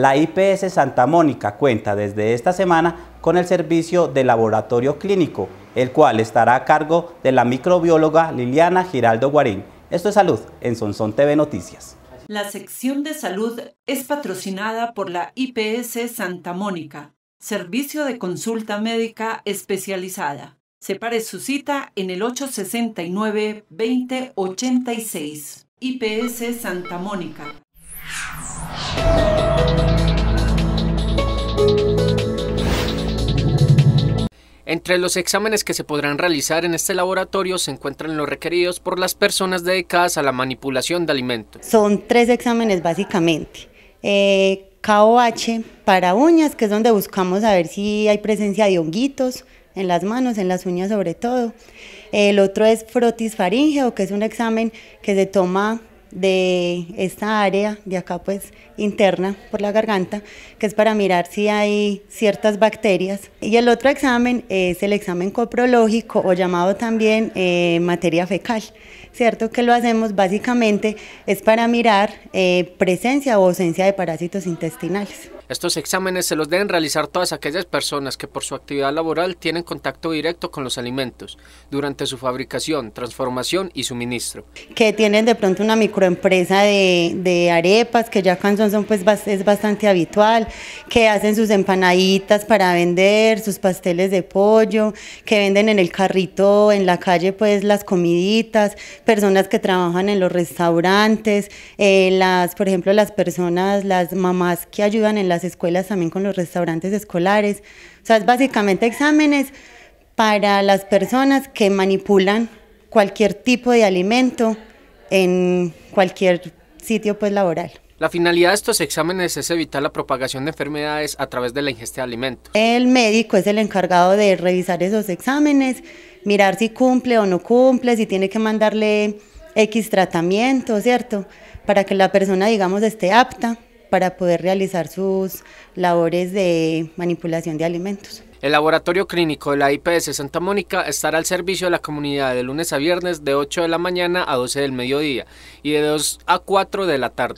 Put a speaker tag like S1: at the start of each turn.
S1: La IPS Santa Mónica cuenta desde esta semana con el servicio de laboratorio clínico, el cual estará a cargo de la microbióloga Liliana Giraldo Guarín. Esto es Salud en Sonsón TV Noticias.
S2: La sección de salud es patrocinada por la IPS Santa Mónica, servicio de consulta médica especializada. Separe su cita en el 869-2086. IPS Santa Mónica.
S3: Entre los exámenes que se podrán realizar en este laboratorio se encuentran los requeridos por las personas dedicadas a la manipulación de alimentos.
S1: Son tres exámenes básicamente. KOH eh, para uñas, que es donde buscamos a ver si hay presencia de honguitos en las manos, en las uñas sobre todo. El otro es frotis faríngeo, que es un examen que se toma de esta área de acá pues interna por la garganta, que es para mirar si hay ciertas bacterias. Y el otro examen es el examen coprológico o llamado también eh, materia fecal, ¿cierto? Que lo hacemos básicamente es para mirar eh, presencia o ausencia de parásitos intestinales.
S3: Estos exámenes se los deben realizar todas aquellas personas que por su actividad laboral tienen contacto directo con los alimentos durante su fabricación, transformación y suministro.
S1: Que tienen de pronto una microempresa de, de arepas, que ya Canson son pues es bastante habitual, que hacen sus empanaditas para vender, sus pasteles de pollo, que venden en el carrito, en la calle pues las comiditas, personas que trabajan en los restaurantes, eh, las, por ejemplo, las personas, las mamás que ayudan en las las escuelas también con los restaurantes escolares. O sea, es básicamente exámenes para las personas que manipulan cualquier tipo de alimento en cualquier sitio pues laboral.
S3: La finalidad de estos exámenes es evitar la propagación de enfermedades a través de la ingesta de alimentos.
S1: El médico es el encargado de revisar esos exámenes, mirar si cumple o no cumple, si tiene que mandarle X tratamiento, ¿cierto? Para que la persona, digamos, esté apta para poder realizar sus labores de manipulación de alimentos.
S3: El laboratorio clínico de la IPS Santa Mónica estará al servicio de la comunidad de lunes a viernes de 8 de la mañana a 12 del mediodía y de 2 a 4 de la tarde.